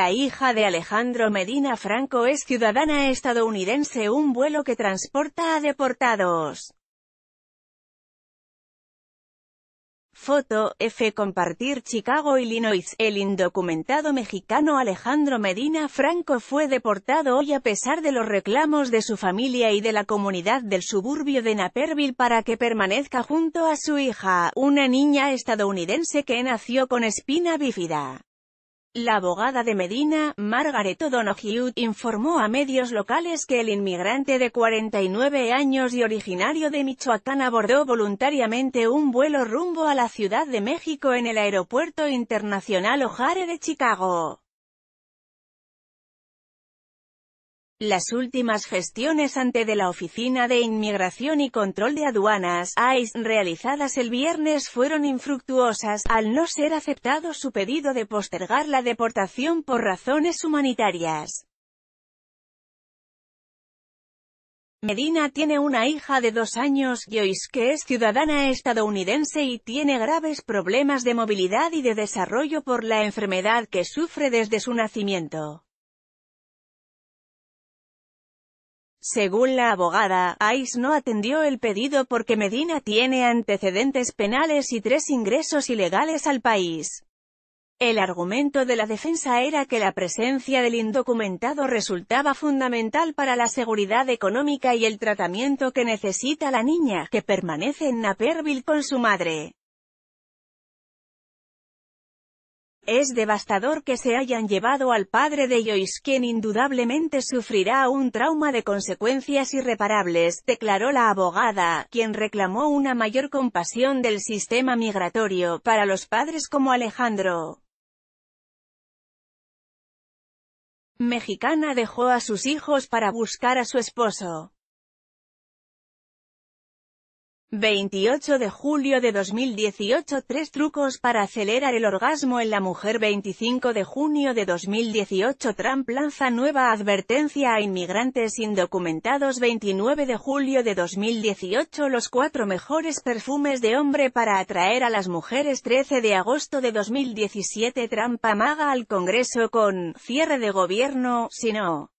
la hija de Alejandro Medina Franco es ciudadana estadounidense un vuelo que transporta a deportados. Foto, F. Compartir Chicago, Illinois. El indocumentado mexicano Alejandro Medina Franco fue deportado hoy a pesar de los reclamos de su familia y de la comunidad del suburbio de Naperville para que permanezca junto a su hija, una niña estadounidense que nació con espina bífida. La abogada de Medina, Margaret O'Donoghue, informó a medios locales que el inmigrante de 49 años y originario de Michoacán abordó voluntariamente un vuelo rumbo a la Ciudad de México en el Aeropuerto Internacional O'Hare de Chicago. Las últimas gestiones ante de la Oficina de Inmigración y Control de Aduanas, ICE, realizadas el viernes fueron infructuosas, al no ser aceptado su pedido de postergar la deportación por razones humanitarias. Medina tiene una hija de dos años, Joyce, que es ciudadana estadounidense y tiene graves problemas de movilidad y de desarrollo por la enfermedad que sufre desde su nacimiento. Según la abogada, ICE no atendió el pedido porque Medina tiene antecedentes penales y tres ingresos ilegales al país. El argumento de la defensa era que la presencia del indocumentado resultaba fundamental para la seguridad económica y el tratamiento que necesita la niña, que permanece en Naperville con su madre. Es devastador que se hayan llevado al padre de Joyce quien indudablemente sufrirá un trauma de consecuencias irreparables, declaró la abogada, quien reclamó una mayor compasión del sistema migratorio para los padres como Alejandro. Mexicana dejó a sus hijos para buscar a su esposo. 28 de julio de 2018 Tres trucos para acelerar el orgasmo en la mujer 25 de junio de 2018 Trump lanza nueva advertencia a inmigrantes indocumentados 29 de julio de 2018 Los cuatro mejores perfumes de hombre para atraer a las mujeres 13 de agosto de 2017 Trump amaga al Congreso con «cierre de gobierno», si no,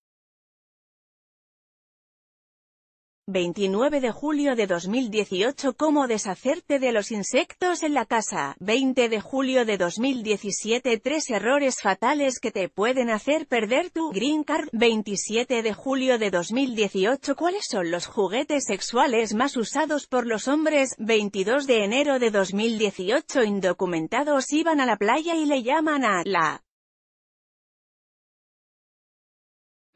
29 de julio de 2018 Cómo deshacerte de los insectos en la casa, 20 de julio de 2017 Tres errores fatales que te pueden hacer perder tu green card, 27 de julio de 2018 ¿Cuáles son los juguetes sexuales más usados por los hombres? 22 de enero de 2018 Indocumentados iban a la playa y le llaman a la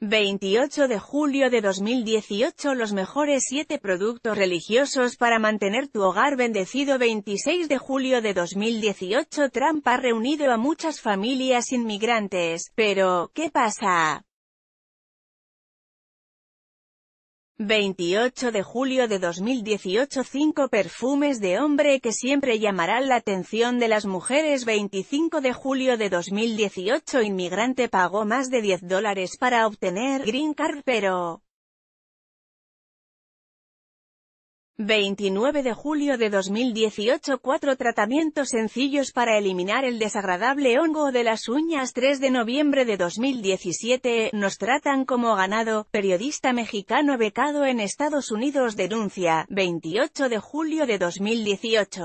28 de julio de 2018 Los mejores 7 productos religiosos para mantener tu hogar bendecido 26 de julio de 2018 Trump ha reunido a muchas familias inmigrantes, pero, ¿qué pasa? 28 de julio de 2018 5 perfumes de hombre que siempre llamarán la atención de las mujeres 25 de julio de 2018 Inmigrante pagó más de 10 dólares para obtener Green Card pero 29 de julio de 2018 Cuatro tratamientos sencillos para eliminar el desagradable hongo de las uñas 3 de noviembre de 2017 nos tratan como ganado, periodista mexicano becado en Estados Unidos denuncia, 28 de julio de 2018